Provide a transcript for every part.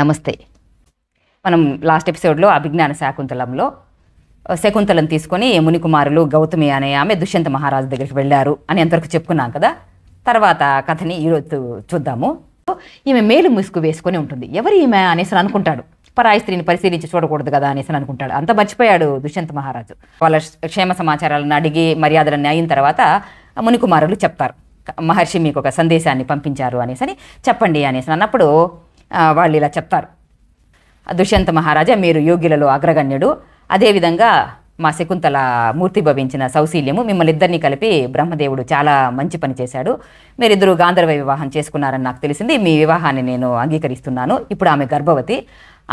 నమస్తే మనం లాస్ట్ ఎపిసోడ్లో అభిజ్ఞాన శాకుంతలంలో శకుంతలం తీసుకొని ముని కుమారులు గౌతమి అనే ఆమె దుష్యంత మహారాజు దగ్గరికి వెళ్ళారు అని అంతవరకు చెప్పుకున్నాం కదా తర్వాత కథని ఈరోజు చూద్దాము ఈమె మేలు ముసుగు వేసుకొని ఉంటుంది ఎవరు ఈమె అనేసి అనుకుంటాడు పరాయి స్త్రీని పరిశీలించి చూడకూడదు కదా అనేసి అనుకుంటాడు అంత మర్చిపోయాడు దుష్యంత మహారాజు వాళ్ళ క్షేమ సమాచారాలను అడిగి మర్యాదలన్నీ అయిన తర్వాత మునికుమారులు చెప్తారు మహర్షి మీకు ఒక సందేశాన్ని పంపించారు అనేసి అని చెప్పండి అనేసి అన్నప్పుడు వాళ్ళు ఇలా చెప్తారు దుష్యంత మహారాజా మీరు యోగ్యులలో అగ్రగణ్యుడు అదేవిధంగా మా శకుంతల మూర్తి భవించిన సౌశీల్యము మిమ్మల్ని ఇద్దరిని కలిపి బ్రహ్మదేవుడు చాలా మంచి పని చేశాడు మీరిద్దరూ గాంధర్వ వివాహం చేసుకున్నారని నాకు తెలిసింది మీ వివాహాన్ని నేను అంగీకరిస్తున్నాను ఇప్పుడు ఆమె గర్భవతి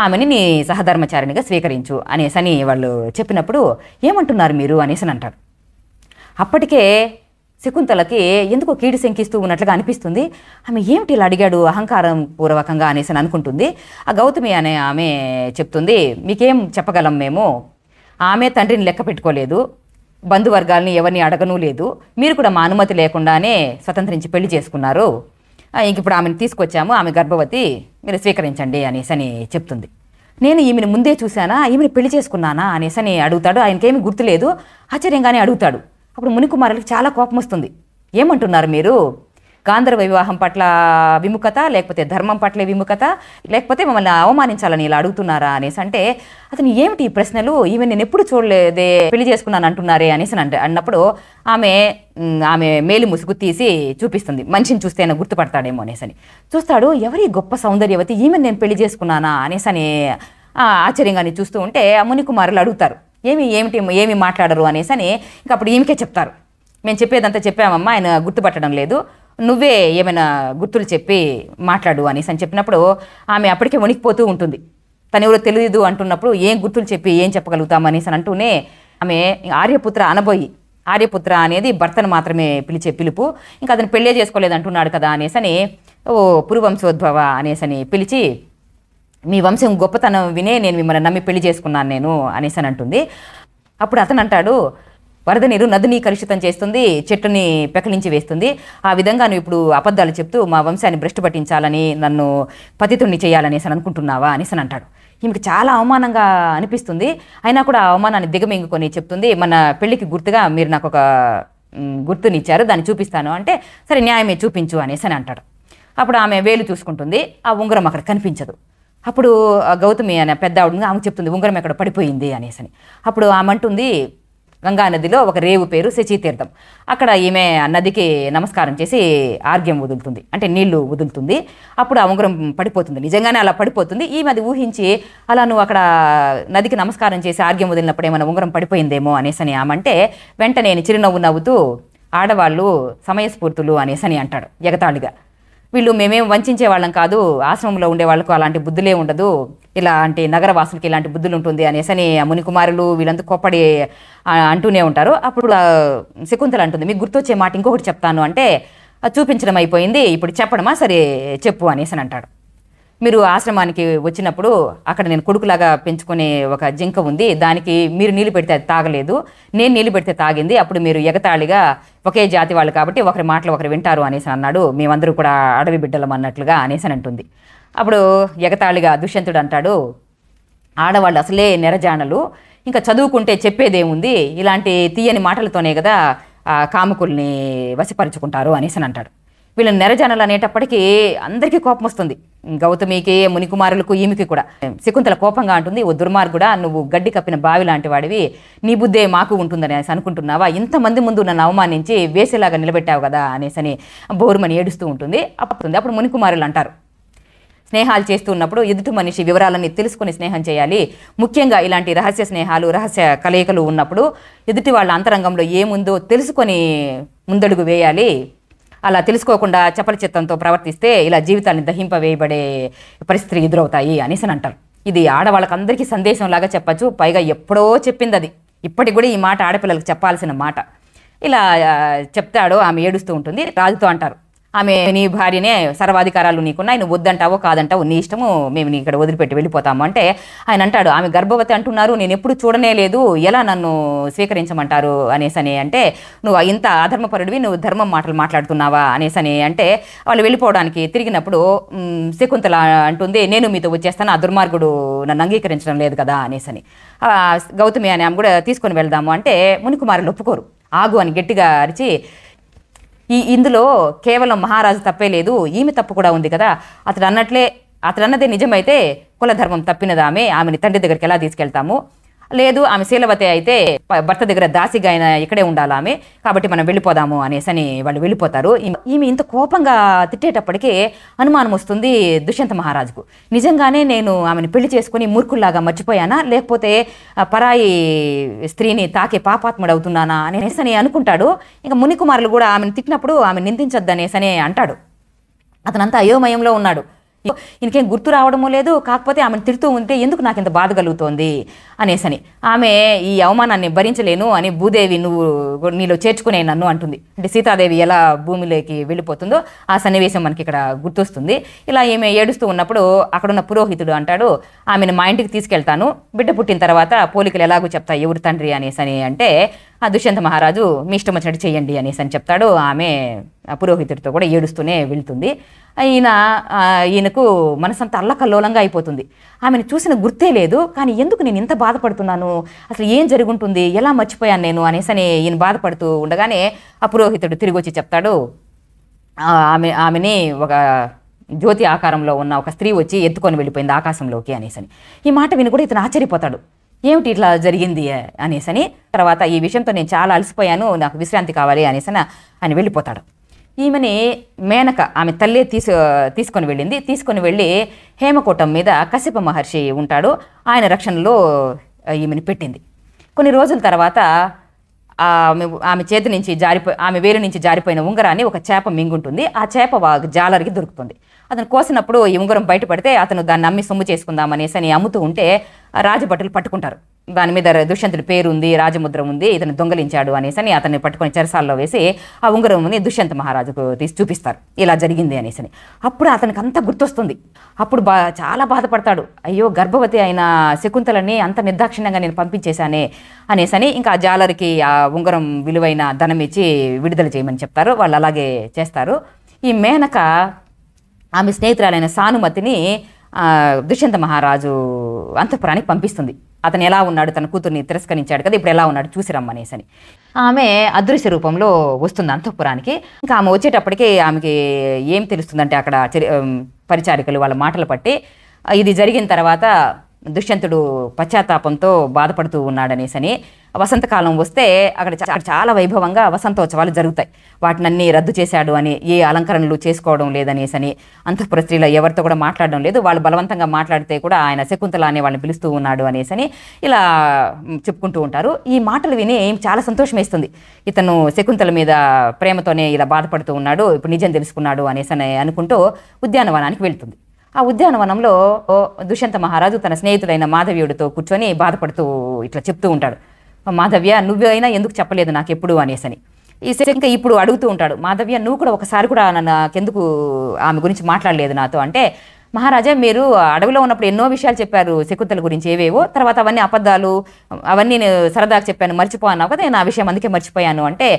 ఆమెని నీ సహధర్మచారినిగా స్వీకరించు అనేసని వాళ్ళు చెప్పినప్పుడు ఏమంటున్నారు మీరు అనేసి అంటారు అప్పటికే శకుంతలకి ఎందుకో కీడి శంకిస్తూ ఉన్నట్లుగా అనిపిస్తుంది ఆమె ఏమిటి ఇలా అడిగాడు అహంకారం పూర్వకంగా అనేసి అని అనుకుంటుంది ఆ గౌతమి అనే ఆమె చెప్తుంది మీకేం చెప్పగలం మేము ఆమె తండ్రిని లెక్క పెట్టుకోలేదు బంధువర్గాల్ని ఎవరిని అడగనూ లేదు మీరు కూడా మా అనుమతి లేకుండానే స్వతంత్రించి పెళ్లి చేసుకున్నారు ఇంక ఇప్పుడు ఆమెను తీసుకొచ్చాము ఆమె గర్భవతి మీరు స్వీకరించండి అనేసి అని చెప్తుంది నేను ఈమెను ముందే చూశానా ఈమెను పెళ్లి చేసుకున్నానా అనేసి అని అడుగుతాడు ఆయనకేమి గుర్తులేదు ఆశ్చర్యంగానే అడుగుతాడు అప్పుడు మునికుమారులకు చాలా కోపం వస్తుంది ఏమంటున్నారు మీరు గాంధర్వ వివాహం పట్ల విముఖత లేకపోతే ధర్మం పట్ల విముఖత లేకపోతే మమ్మల్ని అవమానించాలని ఇలా అడుగుతున్నారా అనేసి అంటే అతను ఏమిటి ఈ ప్రశ్నలు ఈమె నేను ఎప్పుడు చూడలేదే పెళ్లి చేసుకున్నాను అంటున్నారే అనేసి అంటే అన్నప్పుడు ఆమె ఆమె మేలు ముసుగు తీసి చూపిస్తుంది మనిషిని చూస్తే ఆయన గుర్తుపడతాడేమో అనేసని చూస్తాడు ఎవరి గొప్ప సౌందర్యవతి ఈమె నేను పెళ్లి చేసుకున్నానా అని ఆశ్చర్యంగాని చూస్తూ ఉంటే ఆ కుమారులు అడుగుతారు ఏమి ఏమిటి ఏమి మాట్లాడరు అనేసి అని ఇంకా అప్పుడు ఈమెకే చెప్తారు మేము చెప్పేదంతా చెప్పామమ్మా ఆయన గుర్తుపట్టడం లేదు నువ్వే ఏమైనా గుర్తులు చెప్పి మాట్లాడు అనేసి అని చెప్పినప్పుడు ఆమె అప్పటికే వణికిపోతూ ఉంటుంది తను ఎవరో తెలియదు అంటున్నప్పుడు ఏం గుర్తులు చెప్పి ఏం చెప్పగలుగుతాం అనేసి అంటూనే ఆమె ఆర్యపుత్ర అనబోయి ఆర్యపుత్ర అనేది భర్తను మాత్రమే పిలిచే పిలుపు ఇంకా అతను పెళ్ళే చేసుకోలేదు అంటున్నాడు కదా అని ఓ పురువంశోద్భవ అని పిలిచి మీ వంశం గొప్పతనం వినే నేను మిమ్మల్ని నమ్మి పెళ్లి చేసుకున్నాను నేను అనేసి అని అంటుంది అప్పుడు అతను అంటాడు వరద నీరు నదిని కలుషితం చేస్తుంది చెట్టుని పెకలించి వేస్తుంది ఆ విధంగా నువ్వు ఇప్పుడు అబద్ధాలు చెప్తూ మా వంశాన్ని భ్రష్టు పట్టించాలని నన్ను పతితుణ్ణి చేయాలనేసి అని అనుకుంటున్నావా అనేసి అని అంటాడు ఈమెకు చాలా అవమానంగా అనిపిస్తుంది అయినా కూడా ఆ అవమానాన్ని దిగమింగుకొని చెప్తుంది మన పెళ్లికి గుర్తుగా మీరు నాకు ఒక గుర్తునిచ్చారు దాన్ని చూపిస్తాను అంటే సరే న్యాయమే చూపించు అనేసి అని అంటాడు అప్పుడు ఆమె వేలు చూసుకుంటుంది ఆ ఉంగరం అక్కడ కనిపించదు అప్పుడు గౌతమి అనే పెద్ద ఆవిడ ఆమెకు చెప్తుంది ఉంగరం ఎక్కడ పడిపోయింది అనేసి అని అప్పుడు ఆమె అంటుంది గంగా నదిలో ఒక రేవు పేరు శచీతీర్థం అక్కడ ఈమె నదికి నమస్కారం చేసి ఆర్గ్యం వదులుతుంది అంటే నీళ్లు వదులుతుంది అప్పుడు ఆ ఉంగరం పడిపోతుంది నిజంగానే అలా పడిపోతుంది ఈమె అది ఊహించి అలా నువ్వు అక్కడ నదికి నమస్కారం చేసి ఆర్గ్యం వదిలినప్పుడు ఏమైనా ఉంగరం పడిపోయిందేమో అనేసి అని ఆమంటే వెంటనే చిరునవ్వు నవ్వుతూ ఆడవాళ్ళు సమయస్ఫూర్తులు అనేసి అని అంటాడు ఎగతాళిగా వీళ్ళు మేమేం వంచే వాళ్ళం కాదు ఆశ్రమంలో ఉండే వాళ్ళకు అలాంటి బుద్ధులే ఉండదు ఇలాంటి నగరవాసులకి ఇలాంటి బుద్ధులు ఉంటుంది అనేసి అని మునికుమారులు వీళ్ళంతా కొప్పడి అంటూనే ఉంటారు అప్పుడు శకుంతల అంటుంది మీకు గుర్తొచ్చే మాట ఇంకొకటి చెప్తాను అంటే చూపించడం అయిపోయింది ఇప్పుడు చెప్పడమా సరే చెప్పు అనేసి అంటాడు మీరు ఆశ్రమానికి వచ్చినప్పుడు అక్కడ నేను కొడుకులాగా పెంచుకునే ఒక జింక ఉంది దానికి మీరు నీళ్ళు పెడితే అది తాగలేదు నేను నీళ్ళు పెడితే తాగింది అప్పుడు మీరు ఎగతాళిగా ఒకే జాతి వాళ్ళు కాబట్టి ఒకరి మాటలు ఒకరు వింటారు అనేసి అన్నాడు మేమందరూ కూడా అడవి బిడ్డలం అన్నట్లుగా అనేసి అంటుంది అప్పుడు ఎగతాళిగా దుష్యంతుడు అంటాడు ఆడవాళ్ళు అసలే నెరజానలు ఇంకా చదువుకుంటే చెప్పేదేముంది ఇలాంటి తీయని మాటలతోనే కదా కాముకుల్ని వశపరుచుకుంటారు అనేసి అంటాడు వీళ్ళని నెరజనలు అనేటప్పటికీ అందరికీ కోపం వస్తుంది గౌతమికి మునికుమారులకు ఈమెకి కూడా శకుంతల కోపంగా అంటుంది ఓ దుర్మార్గుడ నువ్వు గడ్డి కప్పిన బావి లాంటి వాడివి నీ బుద్ధే మాకు ఉంటుందని అనుకుంటున్నావా ఇంతమంది ముందు నన్ను అవమానించి వేసేలాగా నిలబెట్టావు కదా అనేసని బోరుమని ఏడుస్తూ ఉంటుంది అప్పుడు అప్పుడు మునికుమారులు అంటారు స్నేహాలు చేస్తూ ఉన్నప్పుడు ఎదుటి మనిషి వివరాలన్నీ తెలుసుకుని స్నేహం చేయాలి ముఖ్యంగా ఇలాంటి రహస్య స్నేహాలు రహస్య కలయికలు ఉన్నప్పుడు ఎదుటి వాళ్ళ అంతరంగంలో ఏముందో తెలుసుకొని ముందడుగు వేయాలి అలా తెలుసుకోకుండా చపల చిత్తంతో ప్రవర్తిస్తే ఇలా జీవితాన్ని దహింపవేయబడే పరిస్థితులు ఎదురవుతాయి అనేసి అంటారు ఇది ఆడవాళ్ళకందరికీ సందేశంలాగా చెప్పచ్చు పైగా ఎప్పుడో చెప్పింది అది ఇప్పటికి కూడా ఈ మాట ఆడపిల్లలకు చెప్పాల్సిన మాట ఇలా చెప్తాడో ఆమె ఏడుస్తూ ఉంటుంది రాజుతో అంటారు ఆమె నీ భార్యనే సర్వాధికారాలు నీకున్నాయి నువ్వు వద్దంటావో కాదంటావు నీ ఇష్టము మేము నీ ఇక్కడ వదిలిపెట్టి వెళ్ళిపోతాము అంటే ఆయన అంటాడు ఆమె గర్భవతి అంటున్నారు నేను ఎప్పుడు చూడనే లేదు ఎలా నన్ను స్వీకరించమంటారు అనేసని అంటే నువ్వు ఇంత అధర్మపరుడివి నువ్వు ధర్మం మాటలు మాట్లాడుతున్నావా అనేసని అంటే వాళ్ళు వెళ్ళిపోవడానికి తిరిగినప్పుడు శకుంతల అంటుంది నేను మీతో వచ్చేస్తాను ఆ దుర్మార్గుడు నన్ను అంగీకరించడం లేదు కదా అనేసని గౌతమి అని ఆమె కూడా తీసుకొని వెళ్దాము అంటే మునికుమారులు ఒప్పుకోరు ఆగు అని గట్టిగా అరిచి ఈ ఇందులో కేవలం మహారాజు తప్పే లేదు ఈమె తప్పు కూడా ఉంది కదా అతడు అన్నట్లే అతడు అన్నదే నిజమైతే కులధర్మం తప్పినదామే ఆమెని తండ్రి దగ్గరికి ఎలా తీసుకెళ్తాము లేదు ఆమె శీలవతి అయితే భర్త దగ్గర దాసిగా అయినా ఇక్కడే ఉండాలి ఆమె కాబట్టి మనం వెళ్ళిపోదాము అనేసి అని వాళ్ళు వెళ్ళిపోతారు ఈమె ఇంత కోపంగా తిట్టేటప్పటికీ అనుమానం వస్తుంది దుష్యంత మహారాజుకు నిజంగానే నేను ఆమెను పెళ్లి చేసుకుని మూర్ఖుల్లాగా మర్చిపోయానా లేకపోతే పరాయి స్త్రీని తాకే పాపాత్ముడు అవుతున్నానా అనేసి అని అనుకుంటాడు ఇంకా మునికుమారులు కూడా ఆమెను తిట్టినప్పుడు ఆమె నిందించొద్దనేసి అని అంటాడు అతనంతా అయోమయంలో ఉన్నాడు ఇంకేం గుర్తు రావడమో లేదు కాకపోతే ఆమెను తిడుతూ ఉంటే ఎందుకు నాకు ఇంత బాధ కలుగుతోంది అనేసని ఆమె ఈ అవమానాన్ని భరించలేను అని భూదేవి నువ్వు నీలో చేర్చుకునే నన్ను అంటుంది అంటే సీతాదేవి ఎలా భూమిలోకి వెళ్ళిపోతుందో ఆ సన్నివేశం మనకి ఇక్కడ గుర్తొస్తుంది ఇలా ఈమె ఏడుస్తూ ఉన్నప్పుడు అక్కడున్న పురోహితుడు అంటాడు ఆమెను మా ఇంటికి తీసుకెళ్తాను బిడ్డ పుట్టిన తర్వాత పోలికలు ఎలాగో చెప్తాయి ఎవరు తండ్రి అనేసని అంటే ఆ దుష్యంత మహారాజు మీ ఇష్టం వచ్చినట్టు చేయండి అనేసి అని చెప్తాడు ఆమె పురోహితుడితో కూడా ఏడుస్తూనే వెళ్తుంది ఈయన ఈయనకు మనసంత అల్లకల్లోలంగా అయిపోతుంది ఆమెను చూసిన గుర్తే లేదు కానీ ఎందుకు నేను ఇంత బాధపడుతున్నాను అసలు ఏం జరుగుంటుంది ఎలా మర్చిపోయాను నేను అనేసి అని ఈయన బాధపడుతూ ఉండగానే ఆ పురోహితుడు తిరిగి వచ్చి చెప్తాడు ఆమె ఆమెని ఒక జ్యోతి ఆకారంలో ఉన్న ఒక స్త్రీ వచ్చి ఎత్తుకొని వెళ్ళిపోయింది ఆకాశంలోకి అనేసని ఈ మాట విని కూడా ఇతను ఆశ్చర్యపోతాడు ఏమిటి ఇట్లా జరిగింది అనేసని తర్వాత ఈ విషయంతో నేను చాలా అలసిపోయాను నాకు విశ్రాంతి కావాలి అనేసని ఆయన వెళ్ళిపోతాడు ఈమెని మేనక ఆమె తల్లే తీసు తీసుకొని వెళ్ళింది తీసుకొని వెళ్ళి హేమకూటం మీద కశ్యప మహర్షి ఉంటాడు ఆయన రక్షణలో ఈమెని పెట్టింది కొన్ని రోజుల తర్వాత ఆమె ఆమె చేతి నుంచి జారిపో ఆమె వేలు నుంచి జారిపోయిన ఉంగరాన్ని ఒక చేప మింగుంటుంది ఆ చేప జాలరికి దొరుకుతుంది అతను కోసినప్పుడు ఈ ఉంగరం బయటపడితే అతను దాన్ని అమ్మి సొమ్ము చేసుకుందామనేసి అని అమ్ముతూ ఉంటే రాజభటులు పట్టుకుంటారు దాని మీద దుష్యంతుడి పేరు ఉంది రాజముద్ర ఉంది ఇతను దొంగలించాడు అనేసి అని అతన్ని పట్టుకొని చెరసాల్లో వేసి ఆ ఉంగరం దుష్యంత మహారాజుకు తీసి చూపిస్తారు ఇలా జరిగింది అనేసి అని అప్పుడు అతనికి అంత గుర్తొస్తుంది అప్పుడు బా చాలా బాధపడతాడు అయ్యో గర్భవతి అయిన శకుంతలని అంత నిర్దాక్షిణ్యంగా నేను పంపించేశానే అనేసి అని ఇంకా ఆ జాలరికి ఆ ఉంగరం విలువైన ధనం ఇచ్చి విడుదల చేయమని చెప్తారు వాళ్ళు అలాగే చేస్తారు ఈ మేనక ఆమె స్నేహితురాలైన సానుమతిని దుష్యంత మహారాజు అంతఃపురానికి పంపిస్తుంది అతను ఎలా ఉన్నాడు తన కూతుర్ని తిరస్కరించాడు కదా ఇప్పుడు ఎలా ఉన్నాడు చూసి రమ్మనేసి అని ఆమె అదృశ్య రూపంలో వస్తుంది అంతఃపురానికి ఇంకా ఆమె వచ్చేటప్పటికి ఆమెకి ఏం తెలుస్తుందంటే అక్కడ పరిచారికలు వాళ్ళ మాటలు పట్టి ఇది జరిగిన తర్వాత దుష్యంతుడు పశ్చాత్తాపంతో బాధపడుతూ ఉన్నాడనేసని వసంతకాలం వస్తే అక్కడ చాలా వైభవంగా వసంతోత్సవాలు జరుగుతాయి అన్ని రద్దు చేశాడు అని ఏ అలంకరణలు చేసుకోవడం లేదనేసని అంతఃపుర స్త్రీలో ఎవరితో కూడా మాట్లాడడం లేదు వాళ్ళు బలవంతంగా మాట్లాడితే కూడా ఆయన శకుంతల అనే వాళ్ళని పిలుస్తూ ఉన్నాడు అనేసని ఇలా చెప్పుకుంటూ ఉంటారు ఈ మాటలు విని చాలా సంతోషం వేస్తుంది ఇతను శకుంతల మీద ప్రేమతోనే ఇలా బాధపడుతూ ఉన్నాడు ఇప్పుడు నిజం తెలుసుకున్నాడు అనేసని అనుకుంటూ ఉద్యానవనానికి వెళ్తుంది ఆ ఉద్యానవనంలో దుష్యంత మహారాజు తన స్నేహితుడైన మాధవ్యుడితో కూర్చొని బాధపడుతూ ఇట్లా చెప్తూ ఉంటాడు మాధవ్య నువ్వైనా ఎందుకు చెప్పలేదు నాకు ఎప్పుడు అనేసని ఈ శంక ఇప్పుడు అడుగుతూ ఉంటాడు మాధవ్య నువ్వు కూడా ఒకసారి కూడా నాకెందుకు ఆమె గురించి మాట్లాడలేదు నాతో అంటే మహారాజా మీరు అడవిలో ఉన్నప్పుడు ఎన్నో విషయాలు చెప్పారు శకుంతల గురించి ఏవేవో తర్వాత అవన్నీ అబద్ధాలు అవన్నీ సరదాగా చెప్పాను మర్చిపోయాను కదా నేను ఆ విషయం అందుకే మర్చిపోయాను అంటే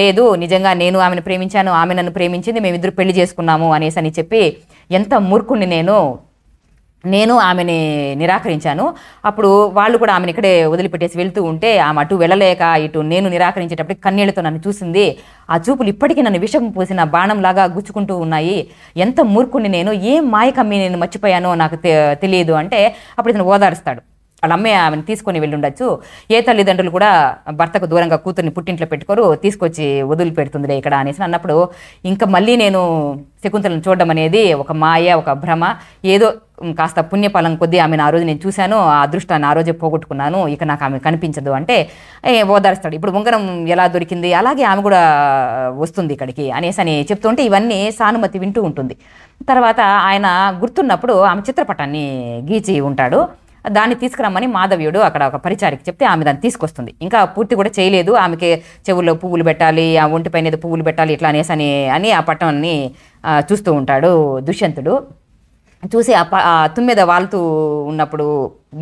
లేదు నిజంగా నేను ఆమెను ప్రేమించాను ఆమె నన్ను ప్రేమించింది మేమిద్దరు పెళ్లి చేసుకున్నాము అనేసి అని చెప్పి ఎంత మూర్ఖుణ్ణి నేను నేను ఆమెని నిరాకరించాను అప్పుడు వాళ్ళు కూడా ఆమెను ఇక్కడే వదిలిపెట్టేసి వెళ్తూ ఉంటే ఆమె అటు వెళ్ళలేక ఇటు నేను నిరాకరించేటప్పుడు కన్నీళ్లతో నన్ను చూసింది ఆ చూపులు ఇప్పటికీ నన్ను విషం పోసిన బాణంలాగా గుచ్చుకుంటూ ఉన్నాయి ఎంత మూర్ఖుని నేను ఏం మాయకమ్మి నేను మర్చిపోయానో నాకు తెలియదు అంటే అప్పుడు ఇతను ఓదారుస్తాడు వాళ్ళ అమ్మాయి ఆమెను తీసుకొని ఉండొచ్చు ఏ తల్లిదండ్రులు కూడా భర్తకు దూరంగా కూతుర్ని పుట్టింట్లో పెట్టుకోరు తీసుకొచ్చి వదులు పెడుతుందిలే ఇక్కడ అనేసి అన్నప్పుడు ఇంకా మళ్ళీ నేను శకుంతలను చూడడం అనేది ఒక మాయ ఒక భ్రమ ఏదో కాస్త పుణ్యఫలం కొద్దీ ఆమెను ఆ రోజు నేను చూశాను ఆ అదృష్టాన్ని ఆ రోజే పోగొట్టుకున్నాను ఇక నాకు ఆమె కనిపించదు అంటే ఓదారుస్తాడు ఇప్పుడు ఉంగరం ఎలా దొరికింది అలాగే ఆమె కూడా వస్తుంది ఇక్కడికి అనేసి అని చెప్తుంటే ఇవన్నీ సానుమతి వింటూ ఉంటుంది తర్వాత ఆయన గుర్తున్నప్పుడు ఆమె చిత్రపటాన్ని గీచి ఉంటాడు దాన్ని తీసుకురమ్మని మాధవ్యుడు అక్కడ ఒక పరిచారికి చెప్తే ఆమె దాన్ని తీసుకొస్తుంది ఇంకా పూర్తి కూడా చేయలేదు ఆమెకి చెవుల్లో పువ్వులు పెట్టాలి ఆ ఒంటిపైన ఏదో పువ్వులు పెట్టాలి ఇట్లా అనేసి అని అని ఆ పట్టణాన్ని చూస్తూ ఉంటాడు దుష్యంతుడు చూసి ఆ తుమ్మెద మీద వాళ్తూ ఉన్నప్పుడు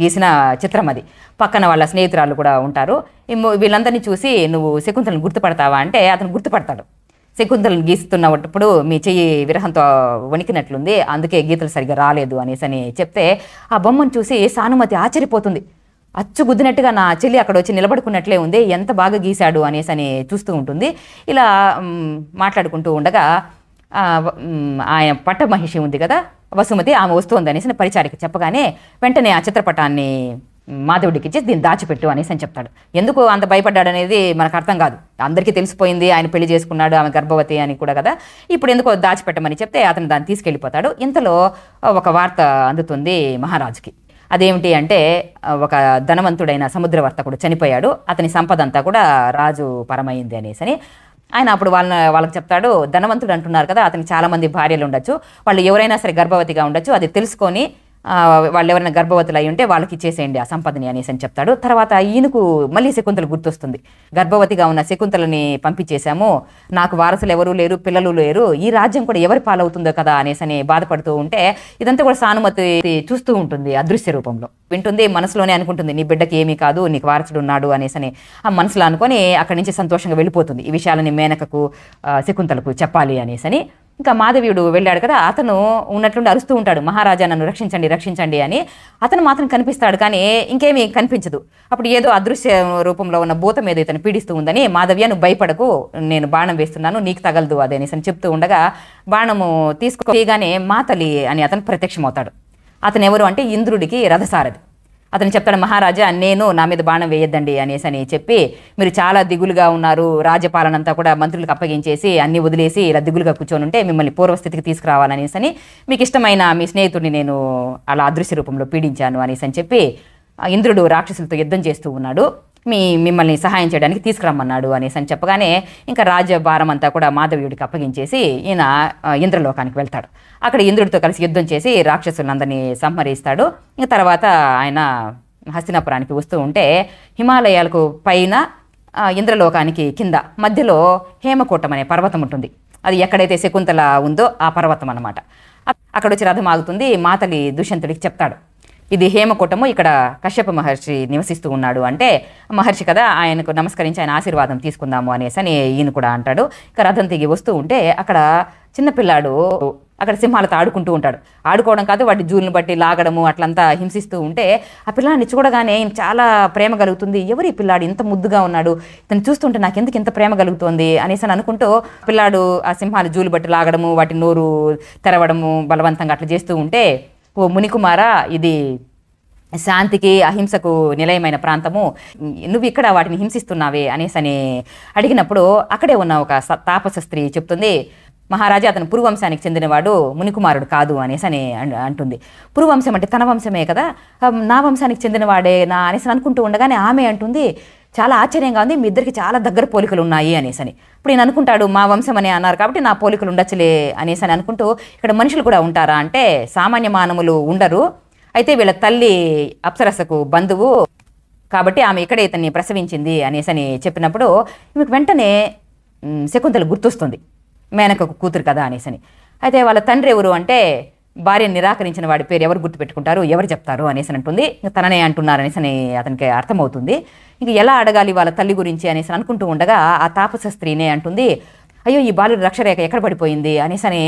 గీసిన చిత్రం అది పక్కన వాళ్ళ స్నేహితురాలు కూడా ఉంటారు వీళ్ళందరినీ చూసి నువ్వు శకుంతలను గుర్తుపడతావా అంటే అతను గుర్తుపడతాడు శకుంతలను గీస్తున్నప్పుడు మీ చెయ్యి విరహంతో వణికినట్లుంది అందుకే గీతలు సరిగా రాలేదు అనేసి అని చెప్తే ఆ బొమ్మను చూసి సానుమతి ఆశ్చర్యపోతుంది అచ్చు గుద్దినట్టుగా నా చెల్లి అక్కడ వచ్చి నిలబడుకున్నట్లే ఉంది ఎంత బాగా గీశాడు అనేసి అని చూస్తూ ఉంటుంది ఇలా మాట్లాడుకుంటూ ఉండగా ఆయన పట్టమహిషి ఉంది కదా వసుమతి ఆమె వస్తుంది అనేసి పరిచారిక చెప్పగానే వెంటనే ఆ చిత్రపటాన్ని మాధవుడికి ఇచ్చి దీన్ని దాచిపెట్టు అనేసి అని చెప్తాడు ఎందుకు అంత భయపడ్డాడు అనేది మనకు అర్థం కాదు అందరికీ తెలిసిపోయింది ఆయన పెళ్లి చేసుకున్నాడు ఆమె గర్భవతి అని కూడా కదా ఇప్పుడు ఎందుకు దాచిపెట్టమని చెప్తే అతను దాన్ని తీసుకెళ్ళిపోతాడు ఇంతలో ఒక వార్త అందుతుంది మహారాజుకి అదేమిటి అంటే ఒక ధనవంతుడైన సముద్రవర్తకుడు చనిపోయాడు అతని సంపద అంతా కూడా రాజు పరమైంది అనేసి అని ఆయన అప్పుడు వాళ్ళ వాళ్ళకి చెప్తాడు ధనవంతుడు అంటున్నారు కదా అతనికి చాలామంది భార్యలు ఉండొచ్చు వాళ్ళు ఎవరైనా సరే గర్భవతిగా ఉండొచ్చు అది తెలుసుకొని వాళ్ళు ఎవరైనా గర్భవతులు అయి ఉంటే వాళ్ళకి ఇచ్చేసేయండి ఆ సంపదని అనేసి అని చెప్తాడు తర్వాత ఈయనకు మళ్ళీ శకుంతలు గుర్తొస్తుంది గర్భవతిగా ఉన్న శకుంతలని పంపించేశాము నాకు వారసులు ఎవరూ లేరు పిల్లలు లేరు ఈ రాజ్యం కూడా ఎవరి పాలవుతుందో కదా అనేసి అని బాధపడుతూ ఉంటే ఇదంతా కూడా సానుమతి చూస్తూ ఉంటుంది అదృశ్య రూపంలో వింటుంది మనసులోనే అనుకుంటుంది నీ బిడ్డకి ఏమీ కాదు నీకు వారసుడు ఉన్నాడు అనేసి అని ఆ మనసులో అనుకొని అక్కడి నుంచి సంతోషంగా వెళ్ళిపోతుంది ఈ విషయాలని మేనకకు శకుంతలకు చెప్పాలి అనేసి అని ఇంకా మాధవీయుడు వెళ్ళాడు కదా అతను ఉన్నట్లుండి అరుస్తూ ఉంటాడు మహారాజా నన్ను రక్షించండి రక్షించండి అని అతను మాత్రం కనిపిస్తాడు కానీ ఇంకేమీ కనిపించదు అప్పుడు ఏదో అదృశ్య రూపంలో ఉన్న భూతం ఏదో ఇతను పీడిస్తూ ఉందని మాధవ్య భయపడకు నేను బాణం వేస్తున్నాను నీకు తగలదు అదేనేసి అని చెప్తూ ఉండగా బాణము తీసుకోగానే మాతలి అని అతను ప్రత్యక్షమవుతాడు అతను ఎవరు అంటే ఇంద్రుడికి రథసారథి అతను చెప్తాడు మహారాజా నేను నా మీద బాణం వేయొద్దండి అనేసి అని చెప్పి మీరు చాలా దిగులుగా ఉన్నారు రాజ్యపాలనంతా అంతా కూడా మంత్రులకు అప్పగించేసి అన్ని వదిలేసి ఇలా దిగులుగా కూర్చొని ఉంటే మిమ్మల్ని పూర్వస్థితికి తీసుకురావాలనేసి అని మీకు ఇష్టమైన మీ స్నేహితుడిని నేను అలా అదృశ్య రూపంలో పీడించాను అనేసి అని చెప్పి ఇంద్రుడు రాక్షసులతో యుద్ధం చేస్తూ ఉన్నాడు మీ మిమ్మల్ని సహాయం చేయడానికి తీసుకురమ్మన్నాడు అనేసి అని చెప్పగానే ఇంకా రాజ్యభారం అంతా కూడా మాధవీయుడికి అప్పగించేసి ఈయన ఇంద్రలోకానికి వెళ్తాడు అక్కడ ఇంద్రుడితో కలిసి యుద్ధం చేసి రాక్షసులందరినీ సంహరిస్తాడు ఇంకా తర్వాత ఆయన హస్తినాపురానికి వస్తూ ఉంటే హిమాలయాలకు పైన ఇంద్రలోకానికి కింద మధ్యలో హేమకూటం అనే పర్వతం ఉంటుంది అది ఎక్కడైతే శకుంతల ఉందో ఆ పర్వతం అనమాట అక్కడ వచ్చి రథం ఆగుతుంది మాతలి దుష్యంతుడికి చెప్తాడు ఇది హేమకూటము ఇక్కడ కశ్యప మహర్షి నివసిస్తూ ఉన్నాడు అంటే మహర్షి కదా ఆయనకు నమస్కరించి ఆయన ఆశీర్వాదం తీసుకుందాము అనేసి అని ఈయన కూడా అంటాడు ఇక రథం దిగి వస్తూ ఉంటే అక్కడ చిన్నపిల్లాడు అక్కడ సింహాలతో ఆడుకుంటూ ఉంటాడు ఆడుకోవడం కాదు వాటి జూలను బట్టి లాగడము అట్లంతా హింసిస్తూ ఉంటే ఆ పిల్లాడిని చూడగానే చాలా ప్రేమ కలుగుతుంది ఎవరు ఈ పిల్లాడు ఇంత ముద్దుగా ఉన్నాడు ఇతను చూస్తుంటే నాకు ఎందుకు ఇంత ప్రేమ కలుగుతుంది అనేసి అని అనుకుంటూ పిల్లాడు ఆ సింహాలు జూలు బట్టి లాగడము వాటి నోరు తెరవడము బలవంతంగా అట్లా చేస్తూ ఉంటే ఓ మునికుమార ఇది శాంతికి అహింసకు నిలయమైన ప్రాంతము నువ్వు ఇక్కడ వాటిని హింసిస్తున్నావే అనేసి అని అడిగినప్పుడు అక్కడే ఉన్న ఒక తాపస స్త్రీ చెప్తుంది మహారాజా అతను పురువంశానికి చెందినవాడు మునికుమారుడు కాదు అనేసి అని అంటుంది పురువంశం అంటే తన వంశమే కదా నా వంశానికి చెందినవాడే నా అనేసి అనుకుంటూ ఉండగానే ఆమె అంటుంది చాలా ఆశ్చర్యంగా ఉంది మీ ఇద్దరికి చాలా దగ్గర పోలికలు ఉన్నాయి అనేసి అని ఇప్పుడు నేను అనుకుంటాడు మా వంశం అని అన్నారు కాబట్టి నా పోలికలు ఉండొచ్చులే అనేసి అని అనుకుంటూ ఇక్కడ మనుషులు కూడా ఉంటారా అంటే సామాన్య మానవులు ఉండరు అయితే వీళ్ళ తల్లి అప్సరసకు బంధువు కాబట్టి ఆమె ఇక్కడే ఇతన్ని ప్రసవించింది అనేసి అని చెప్పినప్పుడు ఈమెకు వెంటనే శకుంతలు గుర్తొస్తుంది మేనకకు కూతురు కదా అనేసి అని అయితే వాళ్ళ తండ్రి ఎవరు అంటే భార్య నిరాకరించిన వాడి పేరు ఎవరు గుర్తుపెట్టుకుంటారు ఎవరు చెప్తారు అనేసి అంటుంది తననే అంటున్నారు అనేసి అని అతనికి అర్థమవుతుంది ఇంక ఎలా అడగాలి వాళ్ళ తల్లి గురించి అనేసి అనుకుంటూ ఉండగా ఆ తాపస స్త్రీనే అంటుంది అయ్యో ఈ బాలుడు రక్షరేఖ ఎక్కడ పడిపోయింది అనేసి అని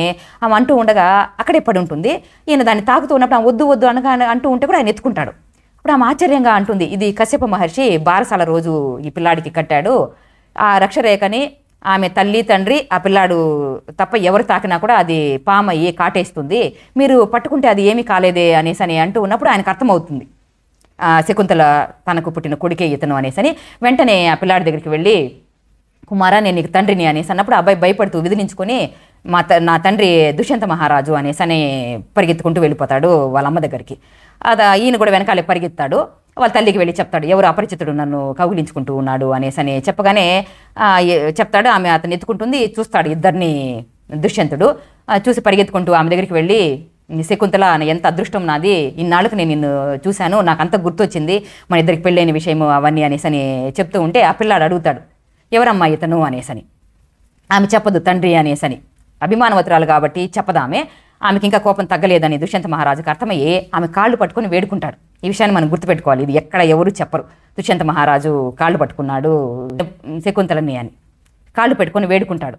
ఆమె అంటూ ఉండగా అక్కడే పడి ఉంటుంది ఈయన దాన్ని తాకుతూ ఉన్నప్పుడు ఆమె వద్దు వద్దు అనగా అంటూ ఉంటే కూడా ఆయన ఎత్తుకుంటాడు అప్పుడు ఆమె ఆశ్చర్యంగా అంటుంది ఇది కశ్యప మహర్షి బారసాల రోజు ఈ పిల్లాడికి కట్టాడు ఆ రక్షరేఖని ఆమె తల్లి తండ్రి ఆ పిల్లాడు తప్ప ఎవరు తాకినా కూడా అది పామ అయ్యి కాటేస్తుంది మీరు పట్టుకుంటే అది ఏమీ కాలేదే అనేసి అని అంటూ ఉన్నప్పుడు ఆయనకు అర్థమవుతుంది శకుంతల తనకు పుట్టిన కొడుకే ఇతను అనేసి అని వెంటనే ఆ పిల్లాడి దగ్గరికి వెళ్ళి కుమారా నేను నీకు తండ్రిని అనేసి అన్నప్పుడు అబ్బాయి భయపడుతూ విదిలించుకొని మా త నా తండ్రి దుష్యంత మహారాజు అనేసి అని పరిగెత్తుకుంటూ వెళ్ళిపోతాడు వాళ్ళ అమ్మ దగ్గరికి అదా ఈయన కూడా వెనకాలే పరిగెత్తాడు వాళ్ళ తల్లికి వెళ్ళి చెప్తాడు ఎవరు అపరిచితుడు నన్ను కౌగిలించుకుంటూ ఉన్నాడు అనేసి అని చెప్పగానే చెప్తాడు ఆమె అతను ఎత్తుకుంటుంది చూస్తాడు ఇద్దరిని దుష్యంతుడు చూసి పరిగెత్తుకుంటూ ఆమె దగ్గరికి వెళ్ళి శకుంతల ఎంత అదృష్టం నాది ఇన్నాళ్ళకు నేను నిన్ను చూశాను నాకు అంత గుర్తొచ్చింది మన ఇద్దరికి పెళ్ళైన విషయము అవన్నీ అనేసి అని చెప్తూ ఉంటే ఆ పిల్లాడు అడుగుతాడు ఎవరమ్మా ఇతను అనేసని ఆమె చెప్పదు తండ్రి అనేసని అభిమానవతురాలు కాబట్టి చెప్పదామే ఆమెకి ఇంకా కోపం తగ్గలేదని దుష్యంత మహారాజుకు అర్థమయ్యి ఆమె కాళ్ళు పట్టుకుని వేడుకుంటాడు ఈ విషయాన్ని మనం గుర్తుపెట్టుకోవాలి ఇది ఎక్కడ ఎవరు చెప్పరు దుష్యంత మహారాజు కాళ్ళు పట్టుకున్నాడు శకుంతలని అని కాళ్ళు పెట్టుకొని వేడుకుంటాడు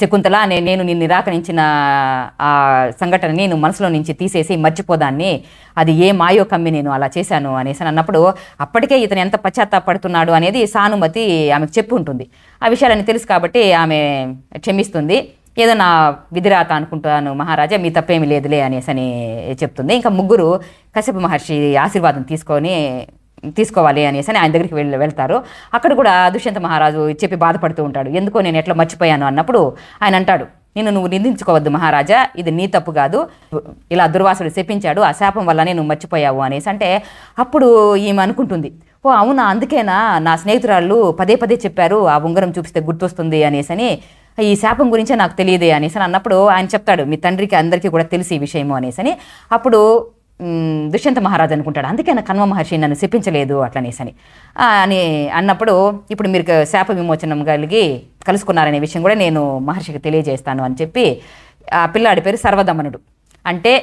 శకుంతల నే నేను నిన్ను నిరాకరించిన ఆ సంఘటన నేను మనసులో నుంచి తీసేసి మర్చిపోదాన్ని అది ఏ మాయో కమ్మి నేను అలా చేశాను అనేసి అన్నప్పుడు అప్పటికే ఇతను ఎంత పశ్చాత్తాపడుతున్నాడు అనేది సానుమతి ఆమెకు చెప్పు ఉంటుంది ఆ విషయాలన్నీ తెలుసు కాబట్టి ఆమె క్షమిస్తుంది ఏదో నా విధిరాత అనుకుంటాను మహారాజా మీ తప్పేమీ లేదులే అనేసి అని చెప్తుంది ఇంకా ముగ్గురు కశ్యప మహర్షి ఆశీర్వాదం తీసుకొని తీసుకోవాలి అనేసి అని ఆయన దగ్గరికి వెళ్ళి వెళ్తారు అక్కడ కూడా దుష్యంత మహారాజు చెప్పి బాధపడుతూ ఉంటాడు ఎందుకో నేను ఎట్లా మర్చిపోయాను అన్నప్పుడు ఆయన అంటాడు నేను నువ్వు నిందించుకోవద్దు మహారాజా ఇది నీ తప్పు కాదు ఇలా దుర్వాసుడు శపించాడు ఆ శాపం వల్లనే నువ్వు మర్చిపోయావు అనేసి అంటే అప్పుడు ఈమె అనుకుంటుంది ఓ అవునా అందుకేనా నా స్నేహితురాళ్ళు పదే పదే చెప్పారు ఆ ఉంగరం చూపిస్తే గుర్తొస్తుంది అనేసి అని ఈ శాపం గురించే నాకు తెలియదే అనేసి అని అన్నప్పుడు ఆయన చెప్తాడు మీ తండ్రికి అందరికీ కూడా తెలిసి ఈ విషయము అనేసి అని అప్పుడు దుష్యంత మహారాజు అనుకుంటాడు అందుకే నా కన్వ మహర్షి నన్ను శపించలేదు అట్లనేసని అని అన్నప్పుడు ఇప్పుడు మీరు శాప విమోచనం కలిగి కలుసుకున్నారనే విషయం కూడా నేను మహర్షికి తెలియజేస్తాను అని చెప్పి ఆ పిల్లాడి పేరు సర్వధమనుడు అంటే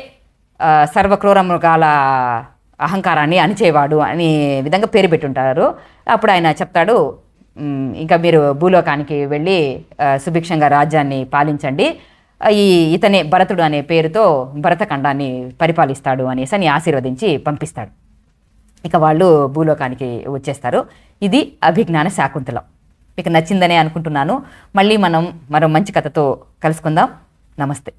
సర్వక్రూరమృగాల అహంకారాన్ని అణిచేవాడు అనే విధంగా పేరు పెట్టుంటారు అప్పుడు ఆయన చెప్తాడు ఇంకా మీరు భూలోకానికి వెళ్ళి సుభిక్షంగా రాజ్యాన్ని పాలించండి ఈ ఇతనే భరతుడు అనే పేరుతో భరతఖండాన్ని పరిపాలిస్తాడు అనేసి అని ఆశీర్వదించి పంపిస్తాడు ఇక వాళ్ళు భూలోకానికి వచ్చేస్తారు ఇది అభిజ్ఞాన శాకుంతలం మీకు నచ్చిందనే అనుకుంటున్నాను మళ్ళీ మనం మరో మంచి కథతో కలుసుకుందాం నమస్తే